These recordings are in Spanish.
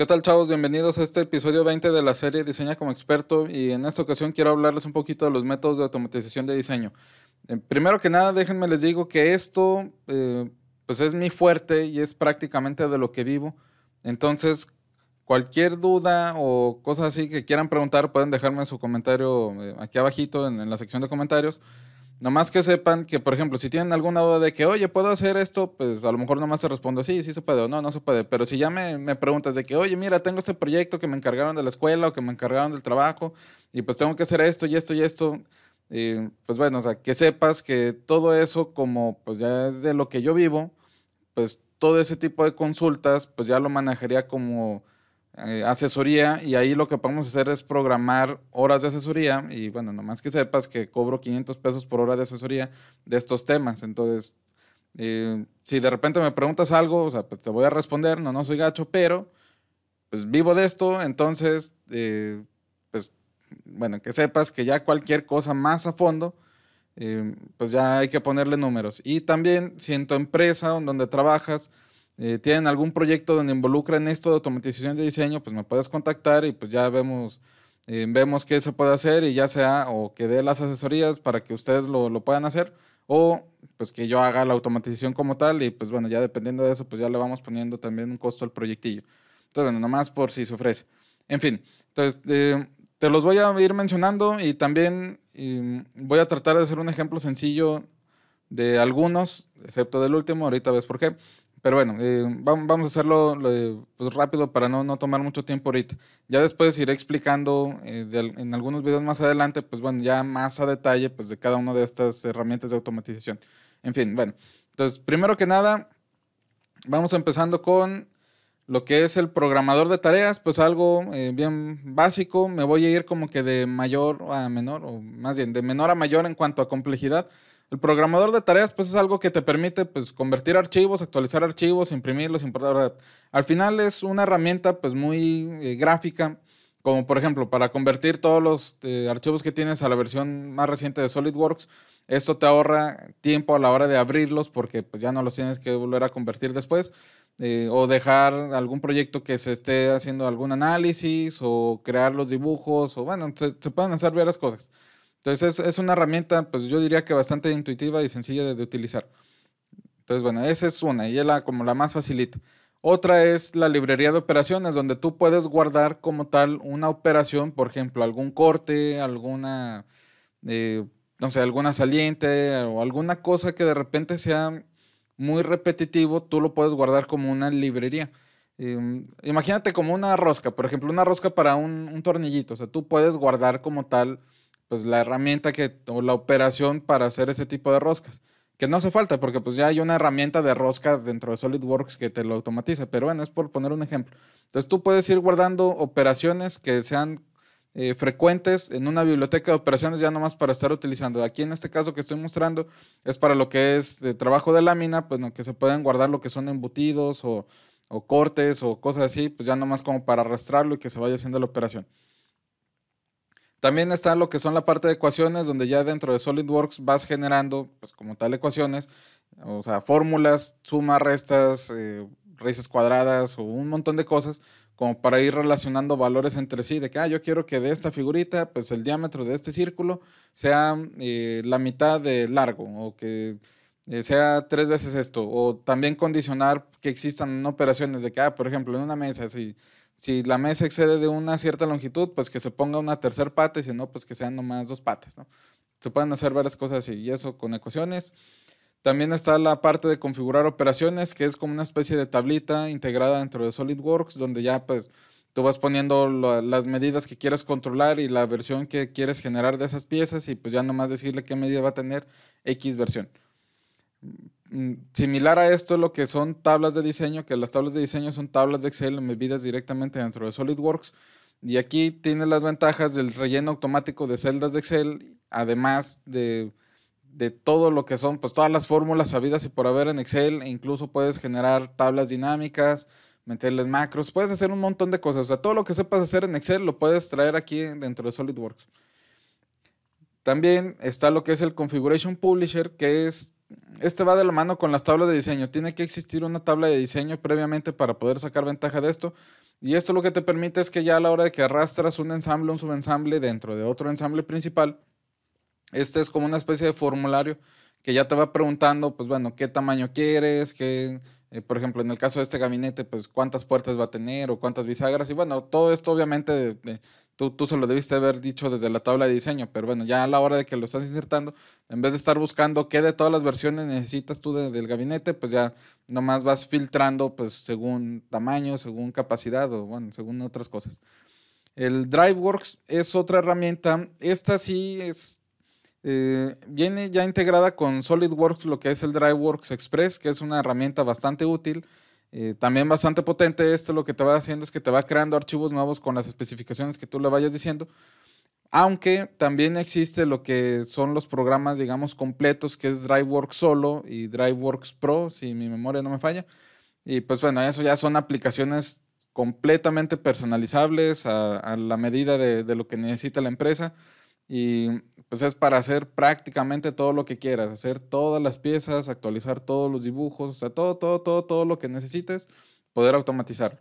¿Qué tal chavos? Bienvenidos a este episodio 20 de la serie Diseña como experto y en esta ocasión quiero hablarles un poquito de los métodos de automatización de diseño. Eh, primero que nada, déjenme les digo que esto eh, pues es mi fuerte y es prácticamente de lo que vivo. Entonces, cualquier duda o cosa así que quieran preguntar pueden dejarme su comentario eh, aquí abajito en la sección de comentarios. Nomás que sepan que, por ejemplo, si tienen alguna duda de que, oye, ¿puedo hacer esto? Pues a lo mejor nomás te respondo, sí, sí se puede o no, no se puede. Pero si ya me, me, preguntas de que, oye, mira, tengo este proyecto que me encargaron de la escuela o que me encargaron del trabajo y pues tengo que hacer esto y esto y esto, y, eh, pues bueno, o sea, que sepas que todo eso, como pues ya es de lo que yo vivo, pues todo ese tipo de consultas, pues ya lo manejaría como eh, asesoría y ahí lo que podemos hacer es programar horas de asesoría y bueno, nomás que sepas que cobro 500 pesos por hora de asesoría de estos temas. Entonces, eh, si de repente me preguntas algo, o sea, pues te voy a responder, no, no soy gacho, pero pues vivo de esto, entonces, eh, pues bueno, que sepas que ya cualquier cosa más a fondo, pues ya hay que ponerle números. Y también si en tu empresa donde trabajas, eh, tienen algún proyecto donde involucren esto de automatización de diseño, pues me puedes contactar y pues ya vemos, eh, vemos qué se puede hacer y ya sea o que dé las asesorías para que ustedes lo, puedan hacer o pues que yo haga la automatización como tal y pues bueno, ya dependiendo de eso, pues ya le vamos poniendo también un costo al proyectillo. Entonces, bueno, nomás por si se ofrece. En fin, entonces eh, te los voy a ir mencionando y también voy a tratar de hacer un ejemplo sencillo de algunos, excepto del último, ahorita ves por qué, pero bueno, eh, vamos a hacerlo pues, rápido para no, no, tomar mucho tiempo ahorita. Ya después iré explicando eh, en algunos videos más adelante, pues bueno, ya más a detalle pues, de cada una de estas herramientas de automatización. En fin, bueno. Entonces, primero que nada, vamos empezando con lo que es el programador de tareas, pues algo eh, bien básico. Me voy a ir como que de mayor a menor, o más bien de menor a mayor en cuanto a complejidad. El programador de tareas, pues es algo que te permite pues, convertir archivos, actualizar archivos, imprimirlos, importar. Al final es una herramienta pues muy eh, gráfica, como por ejemplo para convertir todos los eh, archivos que tienes a la versión más reciente de SolidWorks. Esto te ahorra tiempo a la hora de abrirlos porque pues, ya no los tienes que volver a convertir después. Eh, o dejar algún proyecto que se esté haciendo algún análisis o crear los dibujos o bueno, se pueden hacer varias cosas. Entonces es, una herramienta, pues yo diría que bastante intuitiva y sencilla de, utilizar. Entonces, bueno, esa es una y es como la más facilita. Otra es la librería de operaciones, donde tú puedes guardar como tal una operación, por ejemplo, algún corte, alguna, eh, no alguna saliente o alguna cosa que de repente sea muy repetitivo, tú lo puedes guardar como una librería. Em, imagínate como una rosca, por ejemplo, una rosca para un, un tornillito, o sea, tú puedes guardar como tal pues la herramienta que, o la operación para hacer ese tipo de roscas. Que no hace falta, porque pues ya hay una herramienta de rosca dentro de SolidWorks que te lo automatiza. Pero bueno, es por poner un ejemplo. Entonces tú puedes ir guardando operaciones que sean eh, frecuentes en una biblioteca de operaciones ya nomás para estar utilizando. Aquí en este caso que estoy mostrando es para lo que es de trabajo de lámina, pues no, que se pueden guardar lo que son embutidos o, o cortes o cosas así, pues ya nomás como para arrastrarlo y que se vaya haciendo la operación. También está lo que son la parte de ecuaciones, donde ya dentro de SolidWorks vas generando, pues como tal, ecuaciones, o sea, fórmulas, sumas, restas, eh, raíces cuadradas o un montón de cosas, como para ir relacionando valores entre sí, de que, ah, yo quiero que de esta figurita, pues el diámetro de este círculo sea eh, la mitad de largo, o que eh, sea tres veces esto, o también condicionar que existan operaciones de que, ah, por ejemplo, en una mesa, si si la mesa excede de una cierta longitud, pues que se ponga una tercera pata, y si no, pues que sean nomás dos patas, Se pueden hacer varias cosas y eso con ecuaciones. También está la parte de configurar operaciones, que es como una especie de tablita integrada dentro de SolidWorks, donde ya pues tú vas poniendo las medidas que quieres controlar y la versión que quieres generar de esas piezas y pues ya nomás decirle qué medida va a tener X versión. Mm, similar a esto lo que son tablas de diseño, que las tablas de diseño son tablas de Excel medidas directamente dentro de SolidWorks. Y aquí tiene las ventajas del relleno automático de celdas de Excel, además de, todo lo que son, pues todas las fórmulas sabidas y por haber en Excel, e incluso puedes generar tablas dinámicas, meterles macros, puedes hacer un montón de cosas. O sea, todo lo que sepas hacer en Excel lo puedes traer aquí dentro de SolidWorks. También está lo que es el Configuration Publisher, que es este va de la mano con las tablas de diseño. Tiene que existir una tabla de diseño previamente para poder sacar ventaja de esto. Y esto lo que te permite es que ya a la hora de que arrastras un ensamble, un subensamble dentro de otro ensamble principal, este es como una especie de formulario que ya te va preguntando, pues bueno, qué tamaño quieres, qué, eh, por ejemplo, en el caso de este gabinete, pues cuántas puertas va a tener o cuántas bisagras. Y bueno, todo esto obviamente Tú, se lo debiste haber dicho desde la tabla de diseño, pero bueno, ya a la hora de que lo estás insertando, en vez de estar buscando qué de todas las versiones necesitas tú del gabinete, pues ya nomás vas filtrando pues según tamaño, según capacidad o bueno, según otras cosas. El DriveWorks es otra herramienta. Esta sí es, eh, viene ya integrada con SolidWorks, lo que es el DriveWorks Express, que es una herramienta bastante útil eh, también bastante potente esto, lo que te va haciendo es que te va creando archivos nuevos con las especificaciones que tú le vayas diciendo. Aunque también existe lo que son los programas, digamos, completos, que es DriveWorks Solo y DriveWorks Pro, si mi memoria no me falla. Y pues bueno, eso ya son aplicaciones completamente personalizables a, la medida de, lo que necesita la empresa. Y pues es para hacer prácticamente todo lo que quieras, hacer todas las piezas, actualizar todos los dibujos, o sea, todo, todo, todo, todo lo que necesites, poder automatizar.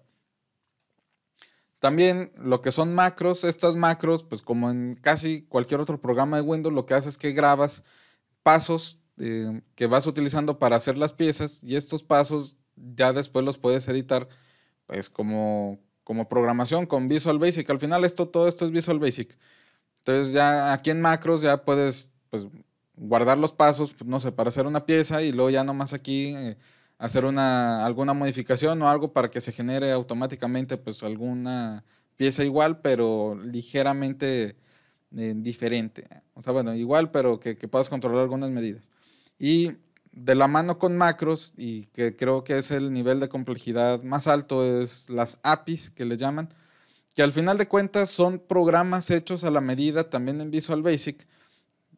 También lo que son macros, estas macros, pues como en casi cualquier otro programa de Windows, lo que haces es que grabas pasos eh, que vas utilizando para hacer las piezas y estos pasos ya después los puedes editar, pues como, como programación con Visual Basic. Al final esto, todo esto es Visual Basic. Entonces ya aquí en macros ya puedes pues, guardar los pasos, pues, no sé, para hacer una pieza y luego ya nomás aquí eh, hacer una, alguna modificación o algo para que se genere automáticamente pues alguna pieza igual, pero ligeramente eh, diferente. O sea, bueno, igual, pero que, que puedas controlar algunas medidas. Y de la mano con macros, y que creo que es el nivel de complejidad más alto, es las APIs que le llaman que al final de cuentas son programas hechos a la medida también en Visual Basic,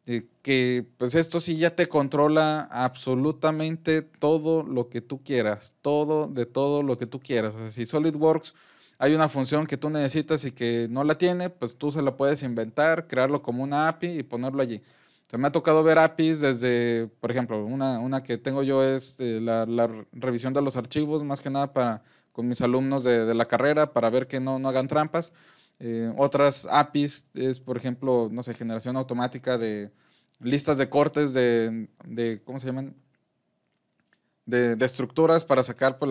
eh, que pues esto sí ya te controla absolutamente todo lo que tú quieras, todo de todo lo que tú quieras. O si SolidWorks hay una función que tú necesitas y que no la tiene, pues tú se la puedes inventar, crearlo como una API y ponerlo allí. O me ha tocado ver APIs desde, por ejemplo, una, una que tengo yo es eh, la revisión de los archivos, más que nada para con mis alumnos de, la carrera para ver que no, no hagan trampas. Eh, otras APIs es, por ejemplo, no sé, generación automática de listas de cortes de, de ¿cómo se llaman? De, estructuras para sacar pues,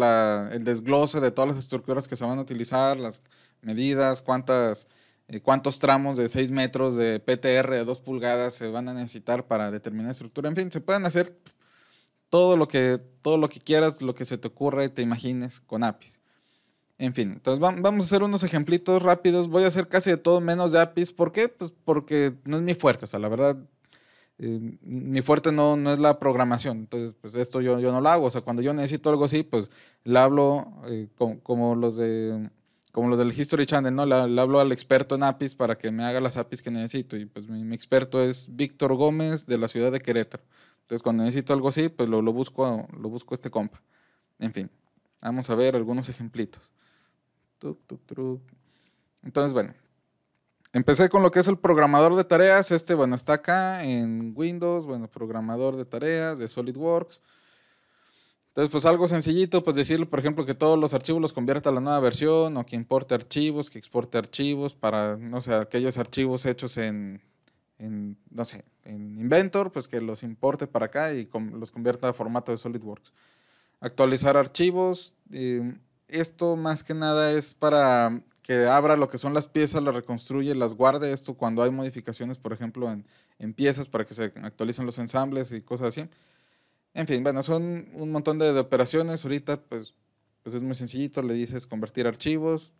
el desglose de todas las estructuras que se van a utilizar, las medidas, cuántas, eh, cuántos tramos de 6 metros de PTR de 2 pulgadas se van a necesitar para determinar estructura. En fin, se pueden hacer todo lo que, todo lo que quieras, lo que se te ocurra y te imagines con APIs. En fin, entonces vamos a hacer unos ejemplitos rápidos. Voy a hacer casi de todo menos de APIs. ¿Por qué? Pues porque no es mi fuerte. O sea, la verdad, eh, mi fuerte no, no es la programación. Entonces, pues esto yo, yo no lo hago. O sea, cuando yo necesito algo así, pues le hablo eh, como los de como los del History Channel, ¿no? Le, hablo al experto en APIs para que me haga las APIs que necesito. Y pues mi, experto es Víctor Gómez de la ciudad de Querétaro. Entonces cuando necesito algo así, pues lo, busco, lo busco este compa. En fin, vamos a ver algunos ejemplitos. Entonces, bueno, empecé con lo que es el programador de tareas. Este, bueno, está acá en Windows, bueno, programador de tareas de SolidWorks. Entonces, pues algo sencillito, pues decirle, por ejemplo, que todos los archivos los convierta a la nueva versión, o que importe archivos, que exporte archivos, para, no sé, aquellos archivos hechos en, no sé, en Inventor, pues que los importe para acá y los convierta a formato de SolidWorks. Actualizar archivos, eh, esto más que nada es para que abra lo que son las piezas, las reconstruye, las guarde, esto cuando hay modificaciones, por ejemplo, en, en piezas para que se actualicen los ensambles y cosas así. En fin, bueno, son un montón de, operaciones. Ahorita, pues, pues es muy sencillito, le dices convertir archivos.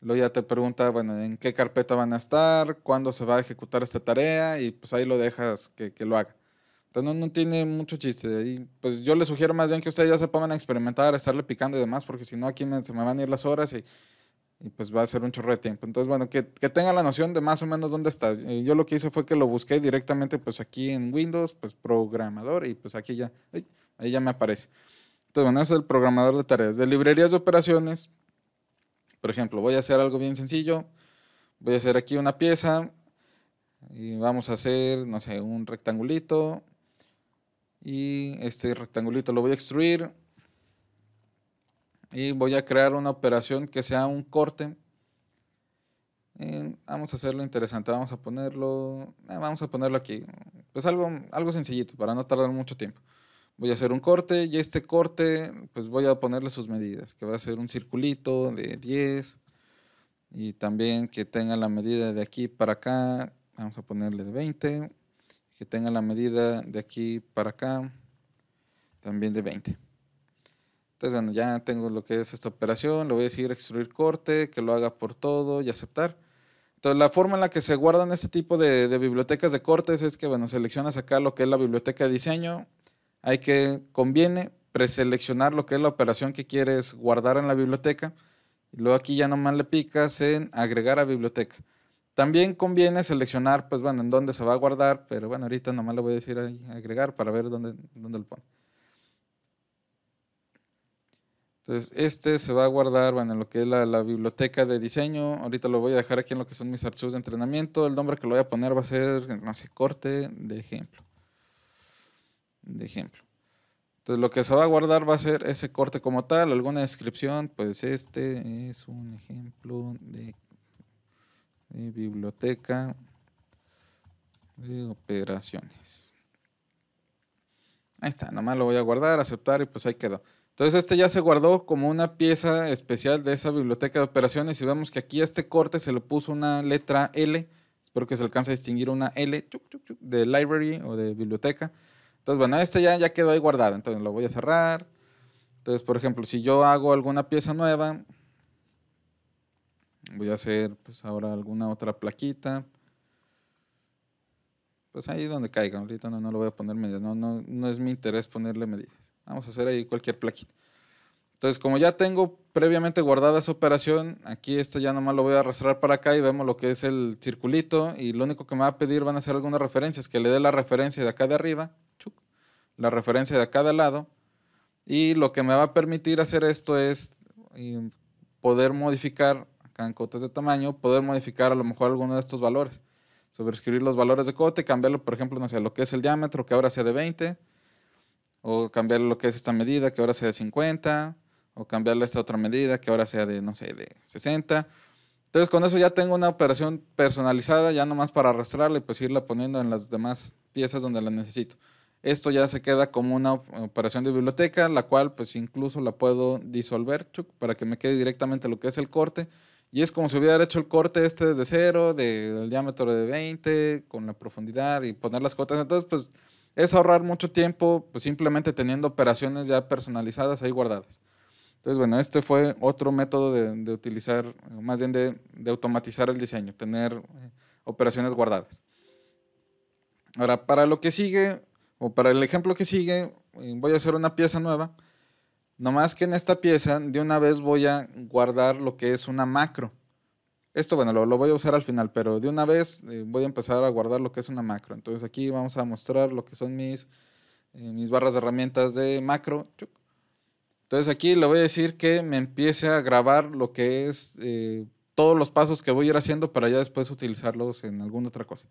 Luego ya te pregunta, bueno, en qué carpeta van a estar, cuándo se va a ejecutar esta tarea y pues ahí lo dejas que, lo haga. Entonces no, tiene mucho chiste. Y pues yo les sugiero más bien que ustedes ya se pongan a experimentar, a estarle picando y demás, porque si no aquí se me van a ir las horas y y pues va a ser un chorro de tiempo. Entonces, bueno, que, que, tenga la noción de más o menos dónde está. Eh, yo lo que hice fue que lo busqué directamente pues aquí en Windows, pues programador y pues aquí ya, ahí ya me aparece. Entonces, bueno, eso es el programador de tareas. De librerías de operaciones, por ejemplo, voy a hacer algo bien sencillo. Voy a hacer aquí una pieza y vamos a hacer, no sé, un rectangulito. Y este rectangulito lo voy a extruir y voy a crear una operación que sea un corte. Eh, vamos a hacerlo interesante, vamos a ponerlo, eh, vamos a ponerlo aquí. Pues algo, algo sencillito para no tardar mucho tiempo. Voy a hacer un corte y este corte, pues voy a ponerle sus medidas, que va a ser un circulito de 10 y también que tenga la medida de aquí para acá, vamos a ponerle de 20, que tenga la medida de aquí para acá, también de 20. Entonces, bueno, ya tengo lo que es esta operación, le voy a decir extruir corte, que lo haga por todo y aceptar. Entonces, la forma en la que se guardan este tipo de, bibliotecas de cortes es que, bueno, seleccionas acá lo que es la biblioteca de diseño, hay que, conviene preseleccionar lo que es la operación que quieres guardar en la biblioteca, y luego aquí ya nomás le picas en agregar a biblioteca. También conviene seleccionar, pues bueno, en dónde se va a guardar, pero bueno, ahorita nomás le voy a decir agregar para ver dónde, dónde lo pone. Entonces, este se va a guardar bueno, en lo que es la, biblioteca de diseño. Ahorita lo voy a dejar aquí en lo que son mis archivos de entrenamiento. El nombre que lo voy a poner va a ser, no corte de ejemplo. De ejemplo. Entonces, lo que se va a guardar va a ser ese corte como tal, alguna descripción. Pues este es un ejemplo de, de biblioteca de operaciones. Ahí está, nomás lo voy a guardar, aceptar y pues ahí quedó. Entonces este ya se guardó como una pieza especial de esa biblioteca de operaciones y vemos que aquí a este corte se le puso una letra L, espero que se alcance a distinguir una L de library o de biblioteca. Entonces bueno, este ya, ya quedó ahí guardado, entonces lo voy a cerrar. Entonces, por ejemplo, si yo hago alguna pieza nueva, voy a hacer pues ahora alguna otra plaquita. Pues ahí donde caiga, ahorita no, no lo voy a poner medidas, no, no es mi interés ponerle medidas. Vamos a hacer ahí cualquier plaquita. Entonces, como ya tengo previamente guardada esa operación, aquí este ya nomás lo voy a arrastrar para acá y vemos lo que es el circulito. Y lo único que me va a pedir van a ser algunas referencias, que le dé la referencia de acá de arriba, la referencia de acá de lado. Y lo que me va a permitir hacer esto es poder modificar, acá en cotas de tamaño, poder modificar a lo mejor alguno de estos valores. Sobrescribir los valores de cote, cambiarlo, por ejemplo, no sé, lo que es el diámetro, que ahora sea de 20 o cambiar lo que es esta medida, que ahora sea de 50, o cambiarle esta otra medida, que ahora sea de, no sé, de 60. Entonces con eso ya tengo una operación personalizada, ya nomás para arrastrarla y pues irla poniendo en las demás piezas donde la necesito. Esto ya se queda como una operación de biblioteca, la cual pues incluso la puedo disolver para que me quede directamente lo que es el corte. Y es como si hubiera hecho el corte este desde cero, del diámetro de 20, con la profundidad y poner las cotas. Entonces pues es ahorrar mucho tiempo, pues simplemente teniendo operaciones ya personalizadas ahí guardadas. Entonces, bueno, este fue otro método de, utilizar, más bien de, de, automatizar el diseño, tener eh, operaciones guardadas. Ahora, para lo que sigue, o para el ejemplo que sigue, eh, voy a hacer una pieza nueva. Nomás que en esta pieza, de una vez voy a guardar lo que es una macro. Esto, bueno, lo, voy a usar al final, pero de una vez eh, voy a empezar a guardar lo que es una macro. Entonces aquí vamos a mostrar lo que son mis, eh, mis barras de herramientas de macro. Entonces aquí le voy a decir que me empiece a grabar lo que es eh, todos los pasos que voy a ir haciendo para ya después utilizarlos en alguna otra cosa.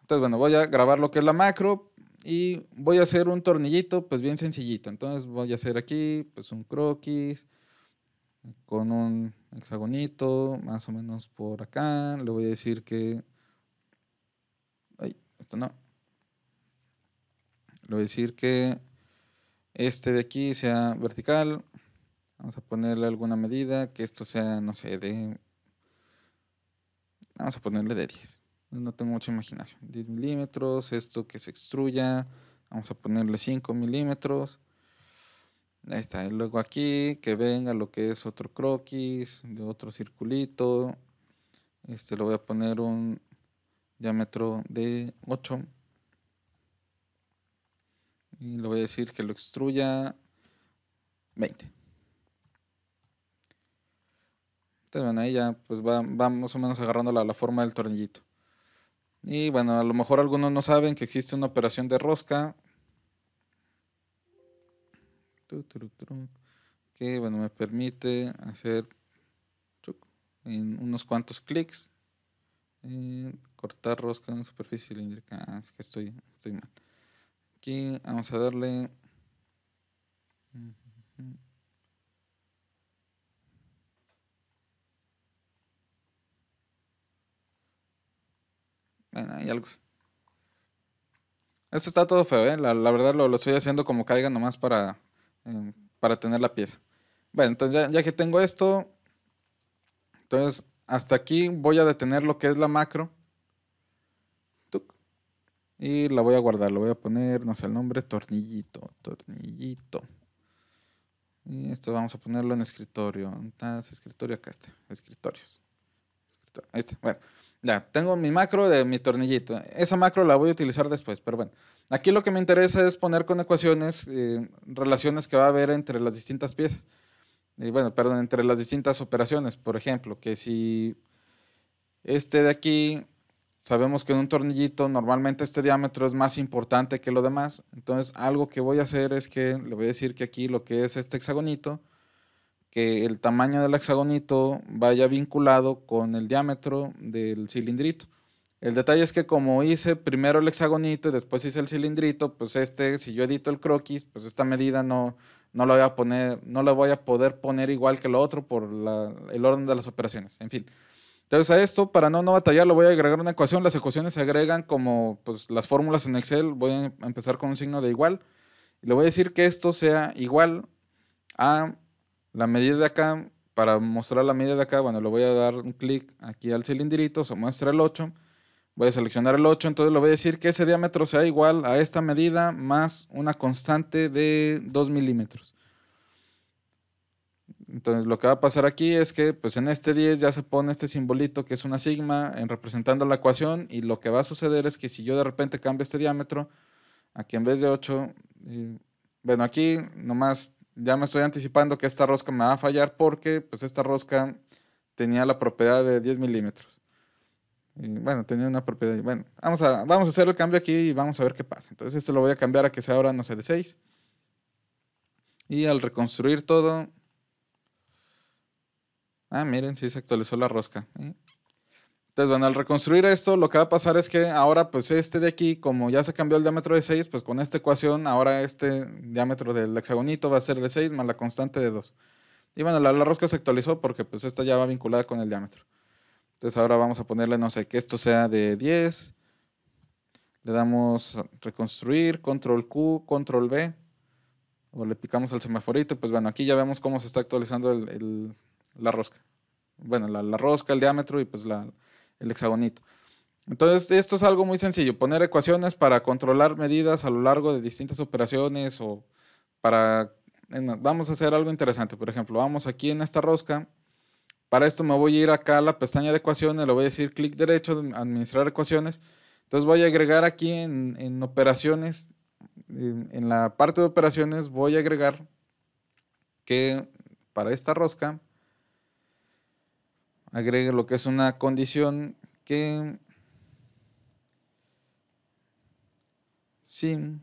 Entonces, bueno, voy a grabar lo que es la macro y voy a hacer un tornillito, pues bien sencillito. Entonces voy a hacer aquí, pues un croquis, con un hexagonito más o menos por acá. Le voy a decir que... esto no. Le voy a decir que este de aquí sea vertical. Vamos a ponerle alguna medida, que esto sea, no sé, de... Vamos a ponerle de 10. No tengo mucha imaginación. 10 milímetros, esto que se extruya. Vamos a ponerle 5 milímetros. Ahí está. Y luego aquí que venga lo que es otro croquis de otro circulito. Este lo voy a poner un diámetro de 8. Y le voy a decir que lo extruya 20. Entonces, bueno, ahí ya pues va, más o menos agarrando la forma del tornillito. Y bueno, a lo mejor algunos no saben que existe una operación de rosca que bueno, me permite hacer en unos cuantos clics eh, cortar rosca en superficie cilíndrica. Ah, que estoy, estoy mal. Aquí vamos a darle. Bueno, hay algo Esto está todo feo, ¿eh? la, la, verdad lo, lo estoy haciendo como caiga nomás para, Em, para tener la pieza. Bueno, entonces ya, que tengo esto, entonces hasta aquí voy a detener lo que es la macro. Y la voy a guardar, lo voy a poner, no sé el nombre, tornillito, tornillito. Y esto vamos a ponerlo en escritorio. escritorio acá está, escritorios. bueno. Ya, tengo mi macro de mi tornillito. Esa macro la voy a utilizar después, pero bueno. Aquí lo que me interesa es poner con ecuaciones eh, relaciones que va a haber entre las distintas piezas. Y bueno, perdón, entre las distintas operaciones. Por ejemplo, que si este de aquí, sabemos que en un tornillito normalmente este diámetro es más importante que lo demás. Entonces, algo que voy a hacer es que le voy a decir que aquí lo que es este hexagonito que el tamaño del hexagonito vaya vinculado con el diámetro del cilindrito. El detalle es que como hice primero el hexagonito y después hice el cilindrito, pues este, si yo edito el croquis, pues esta medida no, no la voy a poner, no la voy a poder poner igual que lo otro por el orden de las operaciones. En fin. Entonces a esto, para no, no batallar, le voy a agregar una ecuación. Las ecuaciones se agregan como pues, las fórmulas en Excel. Voy a empezar con un signo de igual. Y le voy a decir que esto sea igual a la medida de acá, para mostrar la medida de acá, bueno, le voy a dar un clic aquí al cilindrito, se muestra el 8. Voy a seleccionar el 8, entonces le voy a decir que ese diámetro sea igual a esta medida más una constante de 2 milímetros. Entonces lo que va a pasar aquí es que pues en este 10 ya se pone este simbolito que es una sigma en representando la ecuación y lo que va a suceder es que si yo de repente cambio este diámetro, aquí en vez de 8, bueno aquí nomás ya me estoy anticipando que esta rosca me va a fallar porque pues esta rosca tenía la propiedad de 10 milímetros. Y bueno, tenía una propiedad. Bueno, vamos a, vamos a hacer el cambio aquí y vamos a ver qué pasa. Entonces esto lo voy a cambiar a que sea ahora, no sé, de 6. Y al reconstruir todo... Ah, miren, sí se actualizó la rosca. ¿eh? Entonces, bueno, al reconstruir esto, lo que va a pasar es que ahora, pues este de aquí, como ya se cambió el diámetro de 6, pues con esta ecuación, ahora este diámetro del hexagonito va a ser de 6 más la constante de 2. Y bueno, la, rosca se actualizó porque pues esta ya va vinculada con el diámetro. Entonces ahora vamos a ponerle, no sé, que esto sea de 10. Le damos reconstruir, control Q, control B. O le picamos al semaforito. Pues bueno, aquí ya vemos cómo se está actualizando el, el, la rosca. Bueno, la rosca, el diámetro y pues la, el hexagonito. Entonces, esto es algo muy sencillo, poner ecuaciones para controlar medidas a lo largo de distintas operaciones o para... Vamos a hacer algo interesante, por ejemplo, vamos aquí en esta rosca. Para esto me voy a ir acá a la pestaña de ecuaciones, le voy a decir clic derecho, administrar ecuaciones. Entonces voy a agregar aquí en, operaciones, en la parte de operaciones voy a agregar que para esta rosca agregue lo que es una condición que sin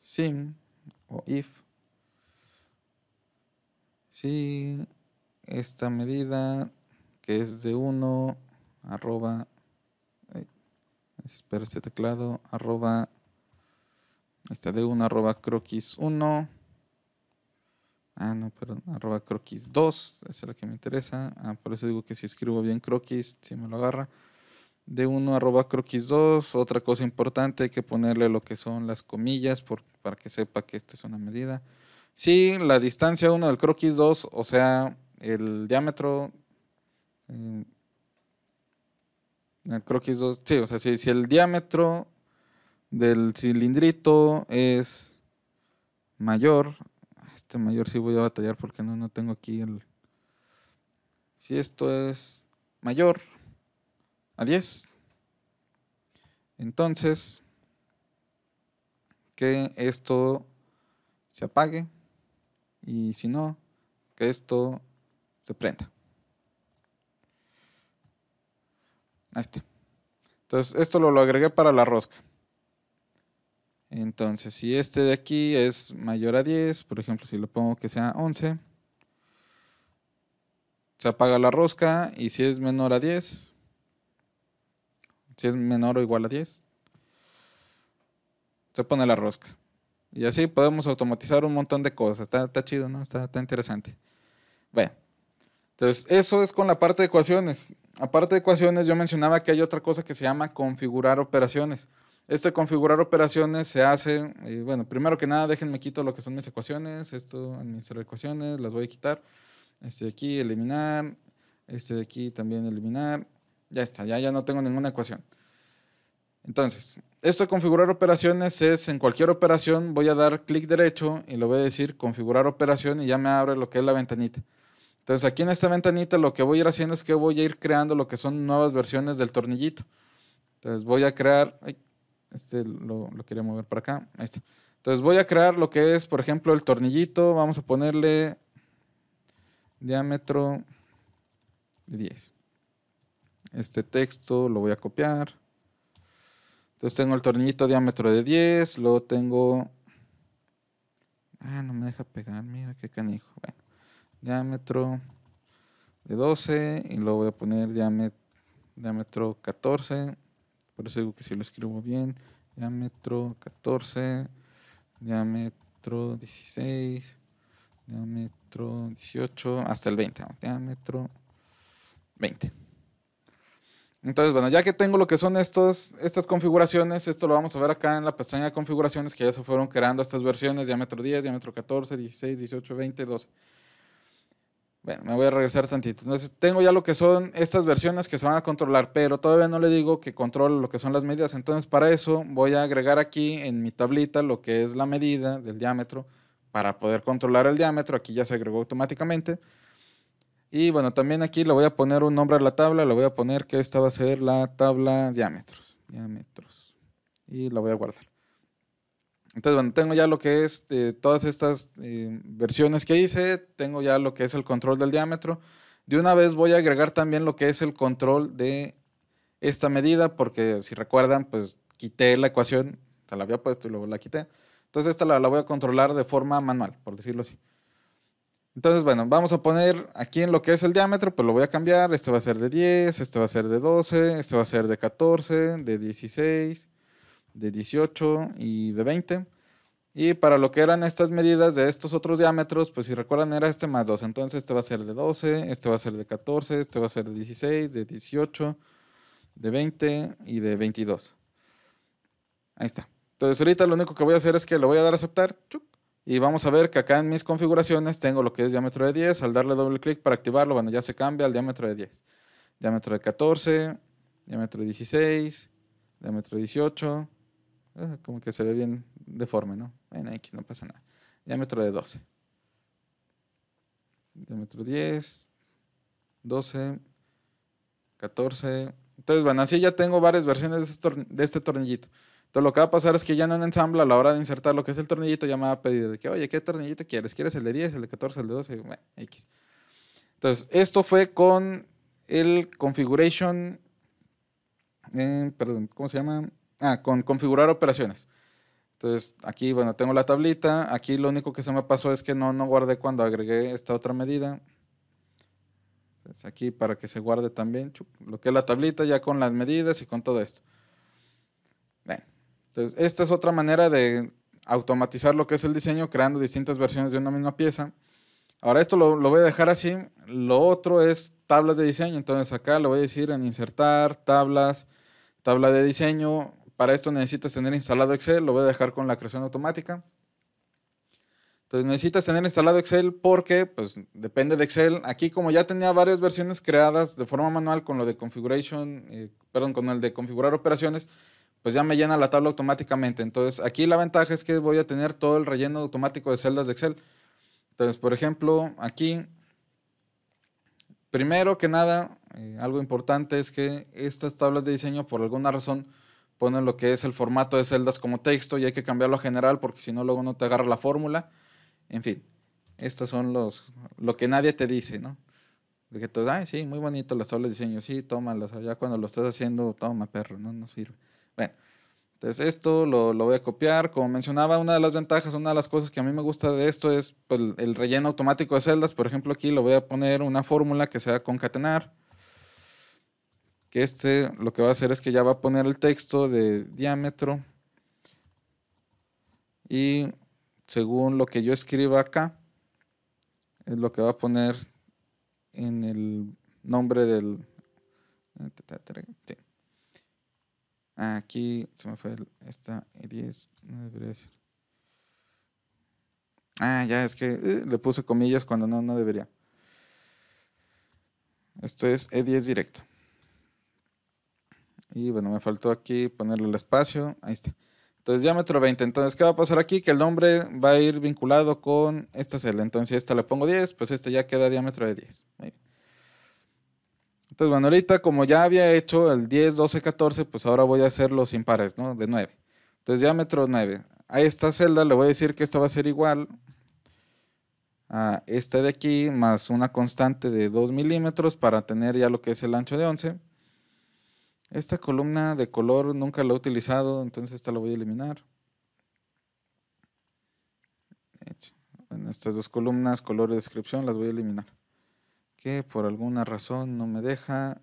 sim o if si esta medida que es de 1 arroba eh, espera este teclado arroba esta de 1 arroba croquis 1 Ah, no, perdón, arroba croquis 2, esa es la que me interesa. Ah, por eso digo que si escribo bien croquis, si me lo agarra. De 1 arroba croquis 2, otra cosa importante, hay que ponerle lo que son las comillas para que sepa que esta es una medida. Sí, la distancia 1 del croquis 2, o sea, el diámetro... Eh, el croquis 2, sí, o sea, si, si el diámetro del cilindrito es mayor este mayor sí voy a batallar porque no, tengo aquí el... Si esto es mayor a 10, entonces que esto se apague y si no, que esto se prenda. Ahí Entonces, esto lo agregué para la rosca. Entonces, si este de aquí es mayor a 10, por ejemplo, si lo pongo que sea 11, se apaga la rosca y si es menor a 10, si es menor o igual a 10, se pone la rosca. Y así podemos automatizar un montón de cosas. Está, chido, ¿no? Está, está interesante. Bueno, entonces eso es con la parte de ecuaciones. Aparte de ecuaciones, yo mencionaba que hay otra cosa que se llama configurar operaciones. Esto de configurar operaciones se hace, bueno, primero que nada, déjenme quito lo que son mis ecuaciones, esto, mis ecuaciones, las voy a quitar. Este de aquí, eliminar, este de aquí también eliminar. Ya está, ya, ya no tengo ninguna ecuación. Entonces, esto de configurar operaciones es en cualquier operación voy a dar clic derecho y le voy a decir configurar operación y ya me abre lo que es la ventanita. Entonces aquí en esta ventanita lo que voy a ir haciendo es que voy a ir creando lo que son nuevas versiones del tornillito. Entonces voy a crear, este lo, quería mover para acá. Entonces voy a crear lo que es, por ejemplo, el tornillito. Vamos a ponerle diámetro de 10. Este texto lo voy a copiar. Entonces tengo el tornillito diámetro de 10. Luego tengo... Ah, no me deja pegar. Mira qué canijo. Bueno, diámetro de 12. Y luego voy a poner diámetro 14. Por eso digo que si lo escribo bien, diámetro 14, diámetro 16, diámetro 18, hasta el 20, diámetro 20. Entonces, bueno, ya que tengo lo que son estos, estas configuraciones, esto lo vamos a ver acá en la pestaña de configuraciones que ya se fueron creando estas versiones, diámetro 10, diámetro 14, 16, 18, 20, 12. Bueno, me voy a regresar tantito. Entonces, tengo ya lo que son estas versiones que se van a controlar, pero todavía no le digo que controle lo que son las medidas. Entonces, para eso voy a agregar aquí en mi tablita lo que es la medida del diámetro para poder controlar el diámetro. Aquí ya se agregó automáticamente. Y bueno, también aquí le voy a poner un nombre a la tabla. Le voy a poner que esta va a ser la tabla diámetros. Diámetros. Y la voy a guardar. Entonces, bueno, tengo ya lo que es eh, todas estas eh, versiones que hice, tengo ya lo que es el control del diámetro. De una vez voy a agregar también lo que es el control de esta medida, porque si recuerdan, pues quité la ecuación, la había puesto y luego la quité. Entonces esta la, la, voy a controlar de forma manual, por decirlo así. Entonces, bueno, vamos a poner aquí en lo que es el diámetro, pues lo voy a cambiar. Este va a ser de 10, este va a ser de 12, este va a ser de 14, de 16, de 18 y de 20. Y para lo que eran estas medidas de estos otros diámetros, pues si recuerdan era este más 2. Entonces este va a ser de 12, este va a ser de 14, este va a ser de 16, de 18, de 20 y de 22. Ahí está. Entonces ahorita lo único que voy a hacer es que le voy a dar a aceptar. y vamos a ver que acá en mis configuraciones tengo lo que es diámetro de 10. Al darle doble clic para activarlo, bueno, ya se cambia al diámetro de 10. Diámetro de 14, diámetro de 16, diámetro de 18, Ah, como que se ve bien deforme, ¿no? En X no pasa nada. Diámetro de 12. Diámetro 10, 12, 14. Entonces, bueno, así ya tengo varias versiones de este tornillito. Entonces lo que va a pasar es que ya en un ensamble a la hora de insertar lo que es el tornillito ya me va a pedir de que, oye, ¿qué tornillito quieres? ¿Quieres el de 10, el de 14, el de 12? Bueno, X. Entonces, esto fue con el configuration, eh, perdón, ¿cómo se llama? ah, con configurar operaciones. Entonces, aquí, bueno, tengo la tablita. Aquí lo único que se me pasó es que no, no guardé cuando agregué esta otra medida. Entonces, aquí para que se guarde también lo que es la tablita ya con las medidas y con todo esto. Bien. Entonces, esta es otra manera de automatizar lo que es el diseño creando distintas versiones de una misma pieza. Ahora esto lo, lo voy a dejar así. Lo otro es tablas de diseño. Entonces acá lo voy a decir en insertar, tablas, tabla de diseño para esto necesitas tener instalado Excel, lo voy a dejar con la creación automática. Entonces necesitas tener instalado Excel porque pues, depende de Excel. Aquí como ya tenía varias versiones creadas de forma manual con lo de configuration, eh, perdón, con el de configurar operaciones, pues ya me llena la tabla automáticamente. Entonces aquí la ventaja es que voy a tener todo el relleno automático de celdas de Excel. Entonces, por ejemplo, aquí, primero que nada, eh, algo importante es que estas tablas de diseño por alguna razón ponen lo que es el formato de celdas como texto y hay que cambiarlo a general porque si no luego no te agarra la fórmula. En fin, estas son los lo que nadie te dice, ¿no? De que tú, ay, sí, muy bonito las tablas de diseño, sí, tómalas, allá cuando lo estás haciendo, toma, perro, no, nos sirve. Bueno, entonces esto lo, lo voy a copiar. Como mencionaba, una de las ventajas, una de las cosas que a mí me gusta de esto es pues, el relleno automático de celdas. Por ejemplo, aquí lo voy a poner una fórmula que sea concatenar que este lo que va a hacer es que ya va a poner el texto de diámetro y según lo que yo escriba acá es lo que va a poner en el nombre del aquí se me fue esta e 10 no debería ser ah ya es que eh, le puse comillas cuando no no debería esto es E10 directo y bueno, me faltó aquí ponerle el espacio. Ahí está. Entonces, diámetro 20. Entonces, ¿qué va a pasar aquí? Que el nombre va a ir vinculado con esta celda. Entonces, si esta le pongo 10, pues este ya queda diámetro de 10. Entonces, bueno, ahorita como ya había hecho el 10, 12, 14, pues ahora voy a hacer los impares, ¿no? De 9. Entonces, diámetro 9. A esta celda le voy a decir que esta va a ser igual a esta de aquí, más una constante de 2 milímetros para tener ya lo que es el ancho de 11. Esta columna de color nunca la he utilizado, entonces esta la voy a eliminar. En estas dos columnas, color y descripción, las voy a eliminar. Que por alguna razón no me deja.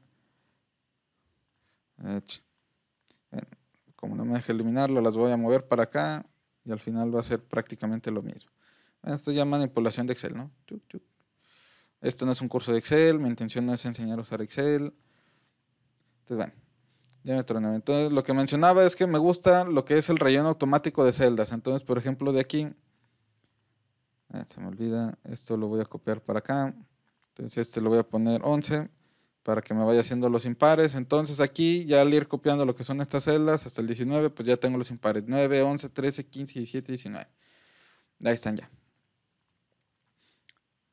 Como no me deja eliminarlo, las voy a mover para acá y al final va a ser prácticamente lo mismo. Esto ya manipulación de Excel, ¿no? Esto no es un curso de Excel, mi intención no es enseñar a usar Excel. Entonces, bueno me troné Entonces, lo que mencionaba es que me gusta lo que es el relleno automático de celdas. Entonces, por ejemplo, de aquí, eh, se me olvida, esto lo voy a copiar para acá. Entonces, este lo voy a poner 11 para que me vaya haciendo los impares. Entonces, aquí ya al ir copiando lo que son estas celdas hasta el 19, pues ya tengo los impares. 9, 11, 13, 15, 17, 19. Ahí están ya.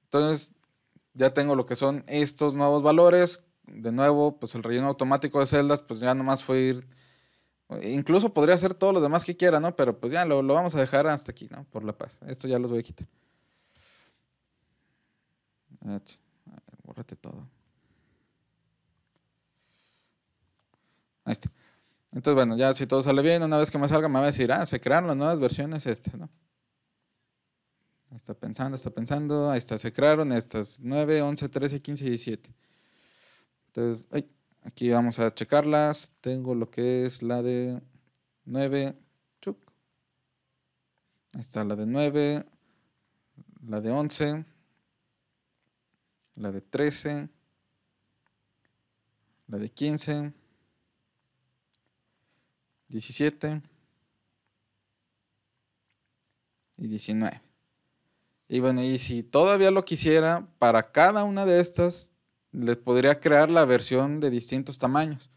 Entonces, ya tengo lo que son estos nuevos valores de nuevo, pues el relleno automático de celdas, pues ya nomás fue ir. Incluso podría hacer todos los demás que quiera, ¿no? Pero pues ya lo, lo vamos a dejar hasta aquí, ¿no? Por la paz. Esto ya los voy a quitar. Ah, todo. Ahí está. Entonces, bueno, ya si todo sale bien, una vez que me salga me va a decir, ah, se crearon las nuevas versiones estas, ¿no? Está pensando, está pensando, ahí está, se crearon estas 9, 11, 13, 15 y 17. Entonces, aquí vamos a checarlas. Tengo lo que es la de 9. Chuc. Ahí está la de 9, la de 11, la de 13, la de 15, 17 y 19. Y bueno, y si todavía lo quisiera, para cada una de estas les podría crear la versión de distintos tamaños.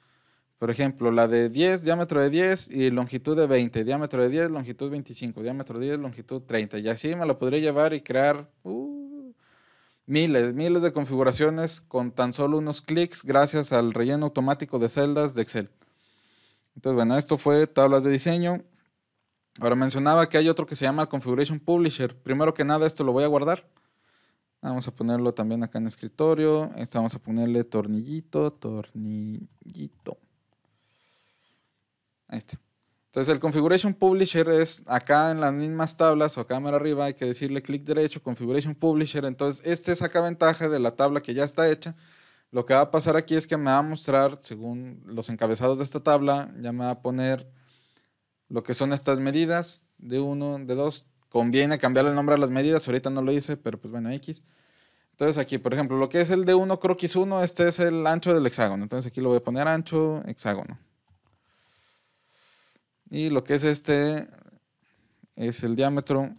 Por ejemplo, la de 10, diámetro de 10 y longitud de 20, diámetro de 10, longitud 25, diámetro de 10, longitud 30. Y así me lo podría llevar y crear uh, miles, miles de configuraciones con tan solo unos clics gracias al relleno automático de celdas de Excel. Entonces, bueno, esto fue tablas de diseño. Ahora mencionaba que hay otro que se llama Configuration Publisher. Primero que nada, esto lo voy a guardar. Vamos a ponerlo también acá en escritorio. Esta vamos a ponerle tornillito, tornillito. Ahí está. Entonces el Configuration Publisher es acá en las mismas tablas o acá arriba hay que decirle clic derecho, Configuration Publisher. Entonces este es acá ventaja de la tabla que ya está hecha. Lo que va a pasar aquí es que me va a mostrar, según los encabezados de esta tabla, ya me va a poner lo que son estas medidas de uno, de 2, conviene cambiar el nombre a las medidas. Ahorita no lo hice, pero pues bueno, X. Entonces aquí, por ejemplo, lo que es el de 1 croquis 1, este es el ancho del hexágono. Entonces aquí lo voy a poner ancho, hexágono. Y lo que es este es el diámetro.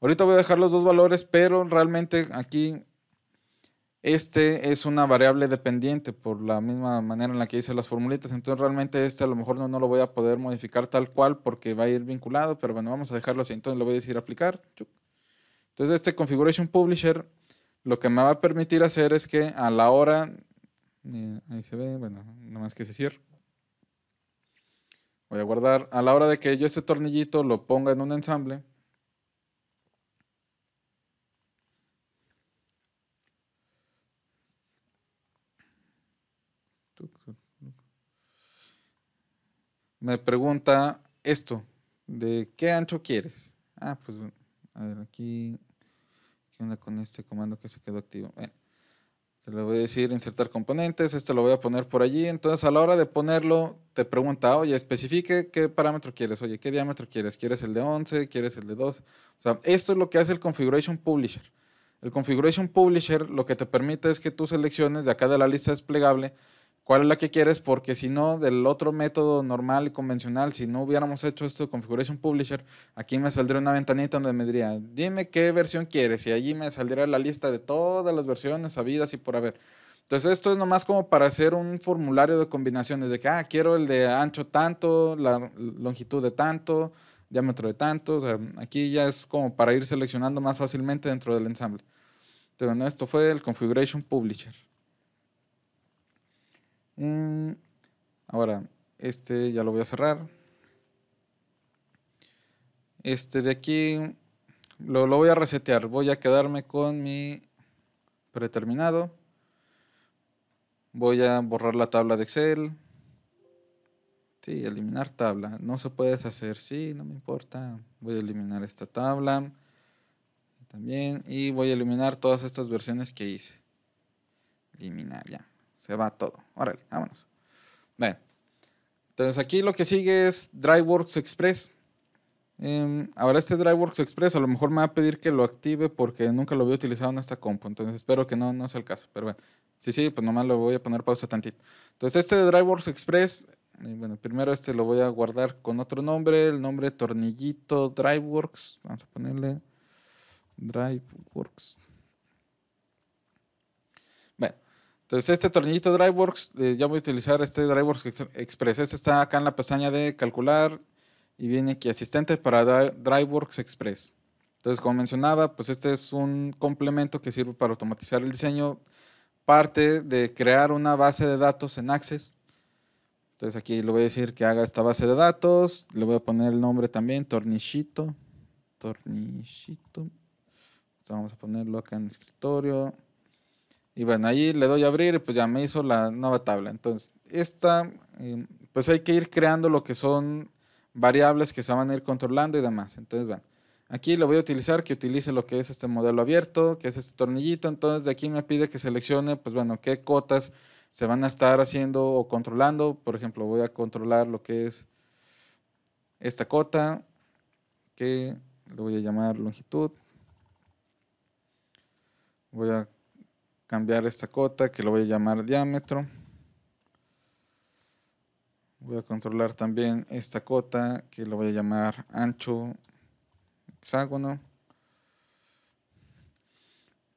Ahorita voy a dejar los dos valores, pero realmente aquí este es una variable dependiente por la misma manera en la que hice las formulitas. Entonces realmente este a lo mejor no, lo voy a poder modificar tal cual porque va a ir vinculado, pero bueno, vamos a dejarlo así. Entonces le voy a decir aplicar. Entonces este Configuration Publisher lo que me va a permitir hacer es que a la hora, eh, ahí se ve, bueno, nada más que se cierre. Voy a guardar, a la hora de que yo este tornillito lo ponga en un ensamble, Me pregunta esto, ¿de qué ancho quieres? Ah, pues a ver, aquí, ¿qué onda con este comando que se quedó activo? se eh, le voy a decir insertar componentes, este lo voy a poner por allí, entonces a la hora de ponerlo te pregunta, oye, especifique qué parámetro quieres, oye, qué diámetro quieres, ¿quieres el de 11, quieres el de 12? O sea, esto es lo que hace el Configuration Publisher. El Configuration Publisher lo que te permite es que tú selecciones de acá de la lista desplegable cuál es la que quieres, porque si no, del otro método normal y convencional, si no hubiéramos hecho esto de Configuration Publisher, aquí me saldría una ventanita donde me diría, dime qué versión quieres, y allí me saldría la lista de todas las versiones habidas y por haber. Entonces, esto es nomás como para hacer un formulario de combinaciones, de que, ah, quiero el de ancho tanto, la longitud de tanto, diámetro de tanto, o sea, aquí ya es como para ir seleccionando más fácilmente dentro del ensamble. Entonces, bueno, esto fue el Configuration Publisher. Em, ahora, este ya lo voy a cerrar. Este de aquí lo, voy a resetear. Voy a quedarme con mi predeterminado. Voy a borrar la tabla de Excel. Sí, eliminar tabla. No se puede deshacer. Sí, no me importa. Voy a eliminar esta tabla. También. Y voy a eliminar todas estas versiones que hice. Eliminar ya se va todo. Órale, vámonos. Bien. entonces aquí lo que sigue es DriveWorks Express. Em, ahora este DriveWorks Express a lo mejor me va a pedir que lo active porque nunca lo había utilizado en esta compu. Entonces espero que no, no sea el caso. Pero bueno, sí, sí, pues nomás lo voy a poner pausa tantito. Entonces este DriveWorks Express, eh, bueno, primero este lo voy a guardar con otro nombre, el nombre tornillito DriveWorks. Vamos a ponerle DriveWorks. Entonces, este tornillito DriveWorks, eh, ya voy a utilizar este DriveWorks Express. Este está acá en la pestaña de calcular y viene aquí asistente para DriveWorks Express. Entonces, como mencionaba, pues este es un complemento que sirve para automatizar el diseño, parte de crear una base de datos en Access. Entonces aquí le voy a decir que haga esta base de datos, le voy a poner el nombre también, tornillito, tornillito. vamos a ponerlo acá en el escritorio. Y bueno, ahí le doy a abrir y pues ya me hizo la nueva tabla. Entonces, esta, em, pues hay que ir creando lo que son variables que se van a ir controlando y demás. Entonces, bueno, aquí lo voy a utilizar que utilice lo que es este modelo abierto, que es este tornillito. Entonces, de aquí me pide que seleccione, pues bueno, qué cotas se van a estar haciendo o controlando. Por ejemplo, voy a controlar lo que es esta cota, que le voy a llamar longitud. Voy a cambiar esta cota que lo voy a llamar diámetro. Voy a controlar también esta cota que lo voy a llamar ancho hexágono.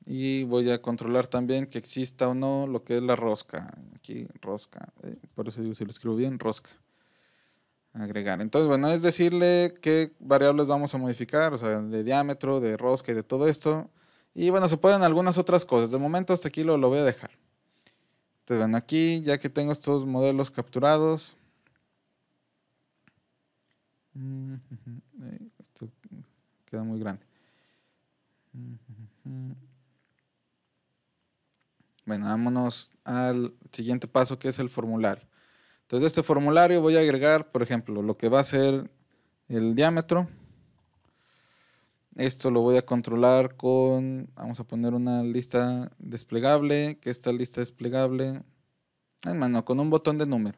Y voy a controlar también que exista o no lo que es la rosca. Aquí rosca, eh, por eso digo si lo escribo bien, rosca. Agregar. Entonces, bueno, es decirle qué variables vamos a modificar, o sea, de diámetro, de rosca y de todo esto y bueno, se pueden algunas otras cosas. De momento hasta aquí lo, voy a dejar. Entonces, ven aquí ya que tengo estos modelos capturados. Mm, eh, esto queda muy grande. Bueno, vámonos al siguiente paso que es el formulario. Entonces, este formulario voy a agregar, por ejemplo, lo que va a ser el diámetro esto lo voy a controlar con, vamos a poner una lista desplegable, que esta lista desplegable, en mano, con un botón de número.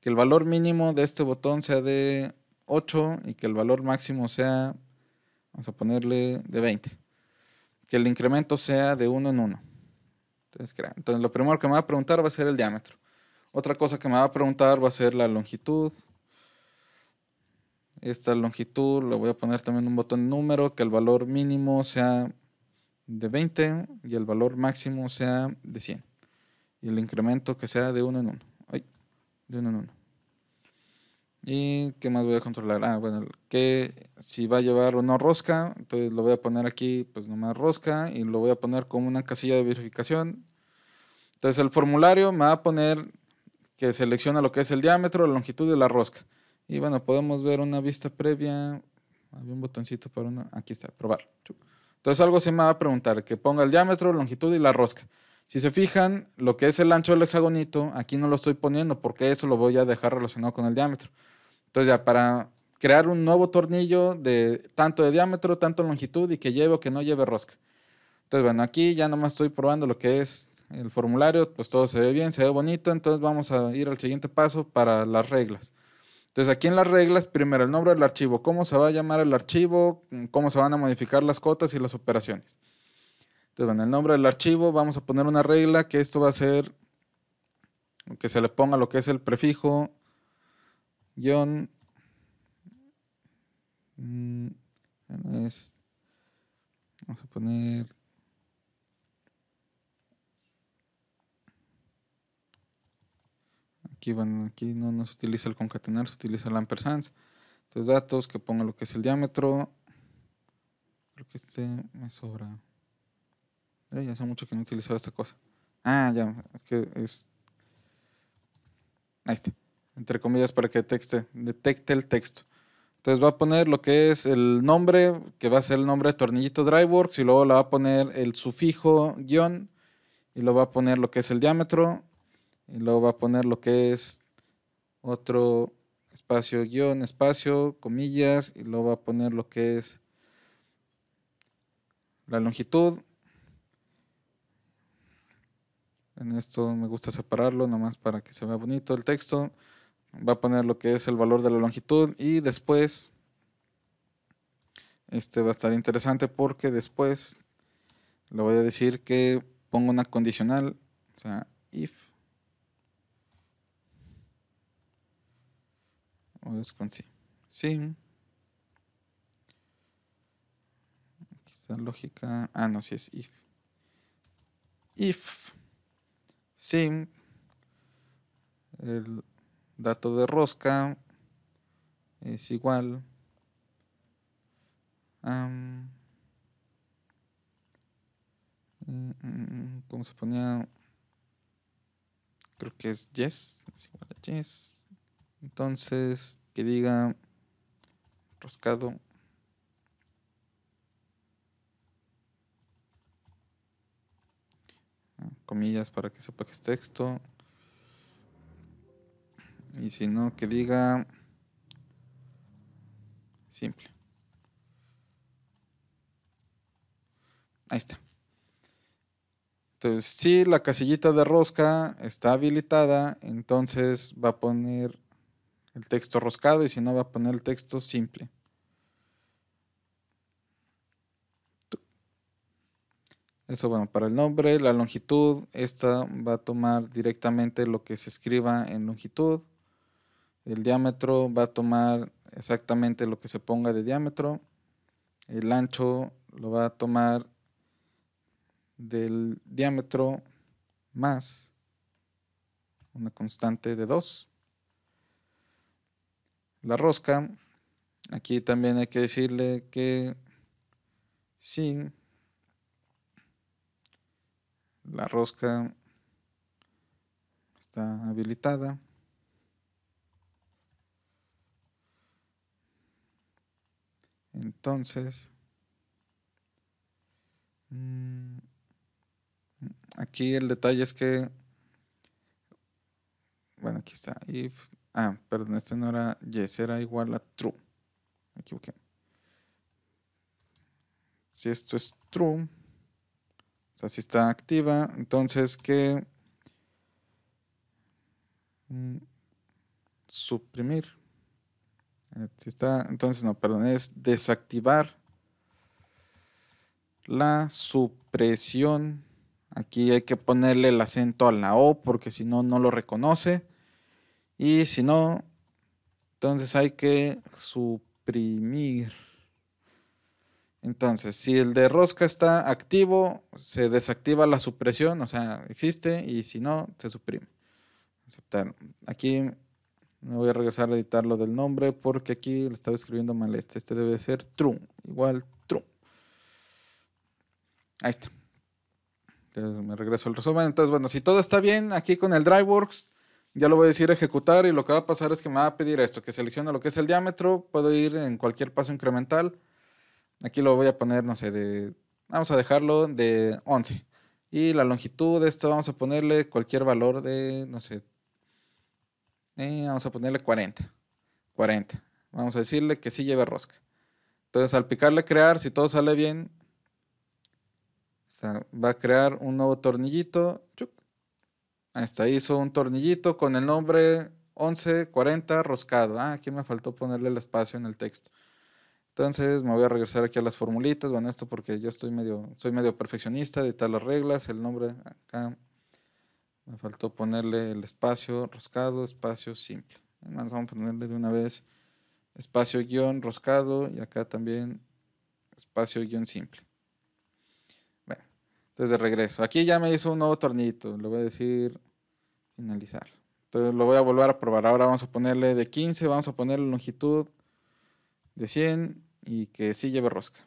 Que el valor mínimo de este botón sea de 8 y que el valor máximo sea, vamos a ponerle de 20. Que el incremento sea de 1 en 1. Entonces, entonces lo primero que me va a preguntar va a ser el diámetro. Otra cosa que me va a preguntar va a ser la longitud esta longitud, le voy a poner también un botón número, que el valor mínimo sea de 20 y el valor máximo sea de 100. Y el incremento que sea de 1 en 1. ¿Y qué más voy a controlar? Ah, bueno, que si va a llevar o no rosca, entonces lo voy a poner aquí, pues nomás rosca, y lo voy a poner como una casilla de verificación. Entonces el formulario me va a poner que selecciona lo que es el diámetro, la longitud de la rosca. Y bueno, podemos ver una vista previa. Había un botoncito para una. Aquí está, probar. Entonces algo se me va a preguntar, que ponga el diámetro, longitud y la rosca. Si se fijan, lo que es el ancho del hexagonito, aquí no lo estoy poniendo porque eso lo voy a dejar relacionado con el diámetro. Entonces ya para crear un nuevo tornillo de tanto de diámetro, tanto de longitud y que lleve o que no lleve rosca. Entonces bueno, aquí ya nomás estoy probando lo que es el formulario, pues todo se ve bien, se ve bonito, entonces vamos a ir al siguiente paso para las reglas. Entonces, aquí en las reglas, primero el nombre del archivo, cómo se va a llamar el archivo, cómo se van a modificar las cotas y las operaciones. Entonces, en el nombre del archivo vamos a poner una regla que esto va a ser, que se le ponga lo que es el prefijo, guión, mm, vamos a poner Aquí, aquí no, nos se utiliza el concatenar, se utiliza el ampersand. Entonces datos, que ponga lo que es el diámetro. Creo que este me sobra. ya hace mucho que no he utilizado esta cosa. Ah, ya, es que es... Ahí está. Entre comillas para que detecte, detecte el texto. Entonces va a poner lo que es el nombre, que va a ser el nombre de tornillito DriveWorks, y luego le va a poner el sufijo guión, y lo va a poner lo que es el diámetro, y luego va a poner lo que es otro espacio guión, espacio, comillas, y luego va a poner lo que es la longitud. En esto me gusta separarlo, nomás para que se vea bonito el texto. Va a poner lo que es el valor de la longitud y después, este va a estar interesante porque después le voy a decir que pongo una condicional, o sea, if O con Sí. esta lógica. Ah, no, si es if. If. Sí. El dato de rosca es igual. Um, ¿Cómo se ponía? Creo que es yes. Es igual a yes. Entonces, que diga roscado. Ah, comillas para que sepa que es texto. Y si no, que diga simple. Ahí está. Entonces, si la casillita de rosca está habilitada, entonces va a poner el texto roscado y si no va a poner el texto simple. Eso bueno, para el nombre, la longitud, esta va a tomar directamente lo que se escriba en longitud. El diámetro va a tomar exactamente lo que se ponga de diámetro. El ancho lo va a tomar del diámetro más una constante de 2 la rosca. Aquí también hay que decirle que sin la rosca está habilitada. Entonces, mm, aquí el detalle es que, bueno, aquí está, if Ah, perdón, este no era yes, era igual a true. Me equivoqué. Si esto es true, o sea, si está activa, entonces que mm, suprimir. Eh, si está, entonces no, perdón, es desactivar la supresión. Aquí hay que ponerle el acento a la O porque si no, no lo reconoce. Y si no, entonces hay que suprimir. Entonces, si el de rosca está activo, se desactiva la supresión, o sea, existe, y si no, se suprime. Aceptar. Aquí me voy a regresar a editar lo del nombre porque aquí lo estaba escribiendo mal este. Este debe ser true, igual true. Ahí está. Entonces me regreso al resumen. Entonces, bueno, si todo está bien aquí con el dryworks ya lo voy a decir ejecutar y lo que va a pasar es que me va a pedir esto, que seleccione lo que es el diámetro, puedo ir en cualquier paso incremental. Aquí lo voy a poner, no sé, de, vamos a dejarlo de 11. Y la longitud de esto vamos a ponerle cualquier valor de, no sé, eh, vamos a ponerle 40. 40. Vamos a decirle que sí lleve rosca. Entonces al picarle crear, si todo sale bien, va a crear un nuevo tornillito. Hasta hizo un tornillito con el nombre 1140 roscado. Ah, aquí me faltó ponerle el espacio en el texto. Entonces me voy a regresar aquí a las formulitas. Bueno, esto porque yo estoy medio, soy medio perfeccionista, editar las reglas, el nombre acá. Me faltó ponerle el espacio roscado, espacio simple. vamos a ponerle de una vez espacio guión roscado y acá también espacio guión simple. Entonces, de regreso. Aquí ya me hizo un nuevo tornito. Le voy a decir finalizar. Entonces, lo voy a volver a probar. Ahora vamos a ponerle de 15, vamos a ponerle longitud de 100 y que sí lleve rosca.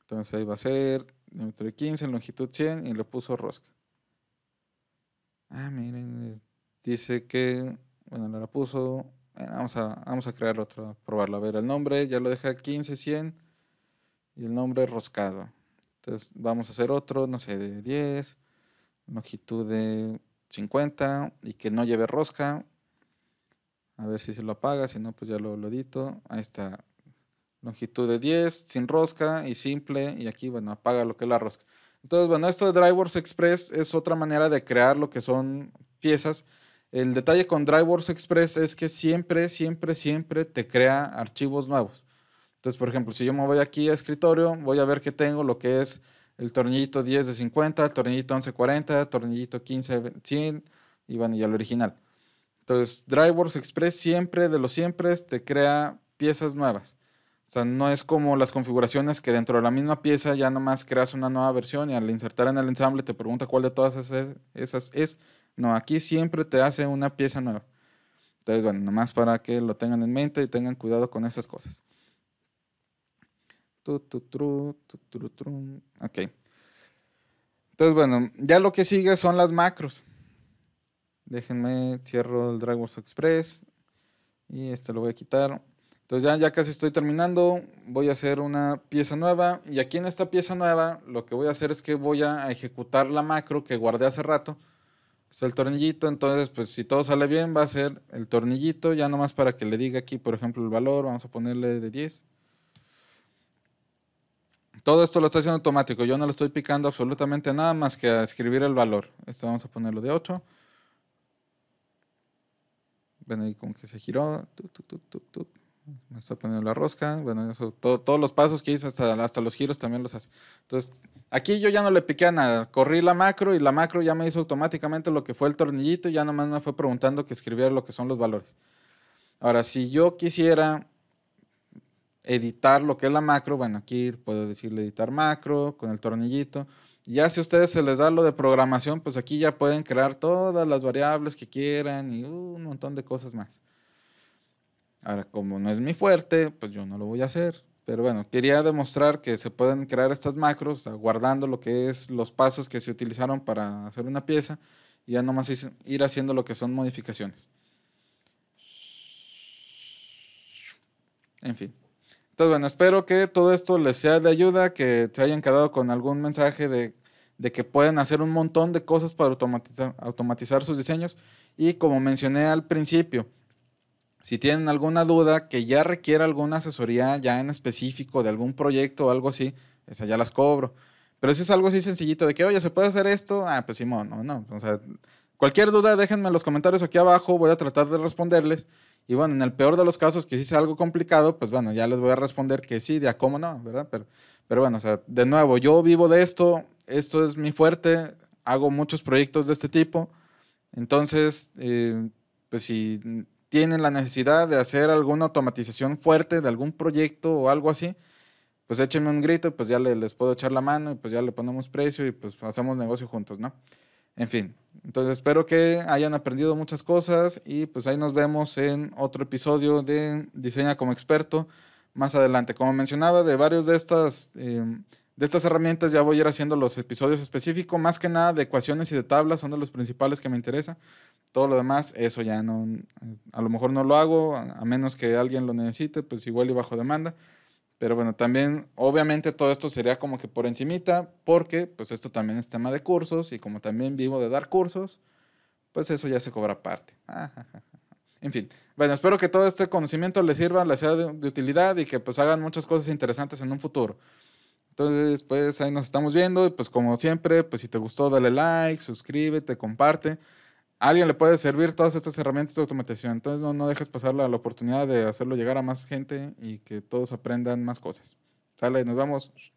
Entonces, ahí va a ser diámetro de 15, longitud 100 y le puso rosca. Ah, miren, dice que, bueno, le la puso. vamos, a, vamos a crear otro, probarlo. A ver, el nombre ya lo deja 15, 100 y el nombre roscado. Entonces vamos a hacer otro, no sé, de 10, longitud de 50 y que no lleve rosca. A ver si se lo apaga, si no, pues ya lo, edito. Ahí está. Longitud de 10, sin rosca y simple. Y aquí, bueno, apaga lo que es la rosca. Entonces, bueno, esto de Drivers Express es otra manera de crear lo que son piezas. El detalle con Drivers Express es que siempre, siempre, siempre te crea archivos nuevos. Entonces, por ejemplo, si yo me voy aquí a escritorio, voy a ver que tengo lo que es el tornillito 10 de 50, el tornillito 1140, tornillito 15 de 100 y bueno, ya el original. Entonces, DriveWorks Express siempre de los siempre te crea piezas nuevas. O sea, no es como las configuraciones que dentro de la misma pieza ya nomás creas una nueva versión y al insertar en el ensamble te pregunta cuál de todas esas, esas es. No, aquí siempre te hace una pieza nueva. Entonces, bueno, nomás para que lo tengan en mente y tengan cuidado con esas cosas. Ok. Entonces, bueno, ya lo que sigue son las macros. Déjenme, cierro el DriveWorks Express. Y este lo voy a quitar. Entonces ya, ya casi estoy terminando. Voy a hacer una pieza nueva. Y aquí en esta pieza nueva, lo que voy a hacer es que voy a ejecutar la macro que guardé hace rato. es el tornillito. Entonces, pues si todo sale bien, va a ser el tornillito. Ya nomás para que le diga aquí, por ejemplo, el valor. Vamos a ponerle de 10. Todo esto lo está haciendo automático. Yo no le estoy picando absolutamente nada más que a escribir el valor. Esto vamos a ponerlo de 8. Ven ahí como que se giró. Me está poniendo la rosca. Bueno, eso, todos los pasos que hice hasta, hasta los giros también los hace. Entonces, aquí yo ya no le piqué a nada. Corrí la macro y la macro ya me hizo automáticamente lo que fue el tornillito. Y ya más me fue preguntando que escribiera lo que son los valores. Ahora, si yo quisiera editar lo que es la macro, bueno, aquí puedo decirle editar macro con el tornillito. Ya si a ustedes se les da lo de programación, pues aquí ya pueden crear todas las variables que quieran y un montón de cosas más. Ahora, como no es mi fuerte, pues yo no lo voy a hacer. Pero bueno, quería demostrar que se pueden crear estas macros guardando lo que es los pasos que se utilizaron para hacer una pieza y ya nomás ir haciendo lo que son modificaciones. En fin. Entonces, bueno, espero que todo esto les sea de ayuda, que se hayan quedado con algún mensaje de, que pueden hacer un montón de cosas para automatizar, sus diseños. Y como mencioné al principio, si tienen alguna duda que ya requiera alguna asesoría ya en específico de algún proyecto o algo así, esa ya las cobro. Pero si es algo así sencillito de que, oye, ¿se puede hacer esto? Ah, pues sí, no, no. O sea, cualquier duda déjenme en los comentarios aquí abajo, voy a tratar de responderles. Y bueno, en el peor de los casos, que sí sea algo complicado, pues bueno, ya les voy a responder que sí, de a cómo no, ¿verdad? Pero, pero bueno, o sea, de nuevo, yo vivo de esto, esto es mi fuerte, hago muchos proyectos de este tipo. Entonces, eh, pues si tienen la necesidad de hacer alguna automatización fuerte de algún proyecto o algo así, pues échenme un grito, y pues ya les puedo echar la mano y pues ya le ponemos precio y pues hacemos negocio juntos, ¿no? En fin, entonces espero que hayan aprendido muchas cosas y pues ahí nos vemos en otro episodio de Diseña como experto más adelante. Como mencionaba, de varios de estas, em, de estas herramientas ya voy a ir haciendo los episodios específicos, más que nada de ecuaciones y de tablas son de los principales que me interesa. Todo lo demás, eso ya no, a lo mejor no lo hago, a menos que alguien lo necesite, pues igual y bajo demanda. Pero bueno, también obviamente todo esto sería como que por encimita, porque pues esto también es tema de cursos y como también vivo de dar cursos, pues eso ya se cobra parte. En fin, bueno, espero que todo este conocimiento les sirva, les sea de, de, utilidad y que pues hagan muchas cosas interesantes en un futuro. Entonces, pues ahí nos estamos viendo y pues como siempre, pues si te gustó dale like, suscríbete, comparte alguien le puede servir todas estas herramientas de automatización. Entonces no, no dejes pasar la, la, oportunidad de hacerlo llegar a más gente y que todos aprendan más cosas. Sale, nos vamos.